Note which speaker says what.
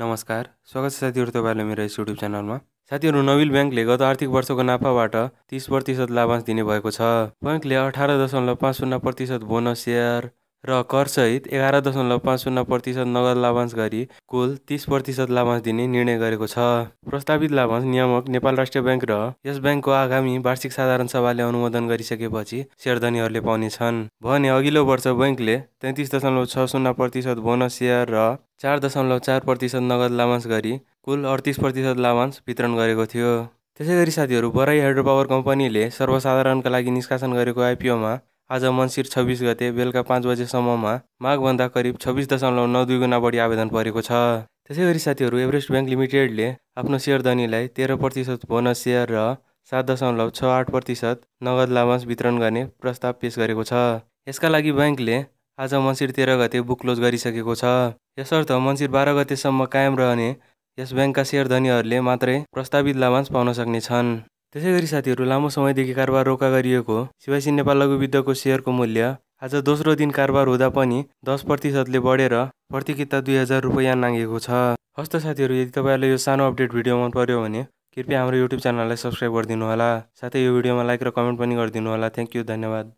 Speaker 1: नमस्कार स्वागत छ साथीहरू तपाईँहरूलाई मेरो यस युट्युब च्यानलमा साथीहरू नबिल ब्याङ्कले गत आर्थिक वर्षको नाफाबाट तिस प्रतिशत लाभांश दिने भएको छ ब्याङ्कले अठार दशमलव पाँच शून्य प्रतिशत बोनस सेयर र करसहित एघार दशमलव पाँच शून्य प्रतिशत नगद लाभांश गरी कुल तिस प्रतिशत लाभांश दिने निर्णय गरेको छ प्रस्तावित लाभांश नियामक नेपाल राष्ट्रिय ब्याङ्क र यस ब्याङ्कको आगामी वार्षिक साधारण सभाले अनुमोदन गरिसकेपछि सेयरधनीहरूले पाउनेछन् भने अघिल्लो वर्ष ब्याङ्कले तेत्तिस दशमलव छ शून्य प्रतिशत बोनस सेयर र चार दशमलव चार प्रतिशत नगद लाभांश गरी कुल अडतिस प्रतिशत लाभांश वितरण गरेको थियो त्यसै गरी साथीहरू बराई हाइड्रो पावर कम्पनीले सर्वसाधारणका लागि निष्कासन गरेको आइपिओमा आज मन्सिर छब्बिस गते बेलुका पाँच बजेसम्ममा माघभन्दा करिब छब्बिस दशमलव नौ दुई गुणा बढी आवेदन परेको छ त्यसै गरी साथीहरू एभरेस्ट ब्याङ्क लिमिटेडले आफ्नो सेयरधनीलाई तेह्र प्रतिशत बोनस सेयर र सात दशमलव छ आठ प्रतिशत नगद लाभांश वितरण गर्ने प्रस्ताव पेस गरेको छ यसका लागि ब्याङ्कले आज मन्सिर तेह्र गते बुक क्लोज गरिसकेको छ यसर्थ मन्सिर बाह्र गतेसम्म कायम रहने यस ब्याङ्कका सेयर धनीहरूले मात्रै प्रस्तावित लाभांश पाउन सक्नेछन् छन् त्यसै गरी साथीहरू लामो समयदेखि कारोबार रोका गरिएको शिवासी नेपाल लघुविद्धको सेयरको मूल्य आज दोस्रो दिन कारोबार हुँदा पनि दस प्रतिशतले बढेर प्रतिकिता दुई हजार रुपियाँ नागेको छ हस्त साथीहरू यदि तपाईँहरूलाई यो सानो अपडेट भिडियो मन पर्यो भने कृपया हाम्रो युट्युब च्यानललाई सब्सक्राइब गरिदिनु होला साथै यो भिडियोमा लाइक र कमेन्ट पनि गरिदिनु होला थ्याङ्क यू धन्यवाद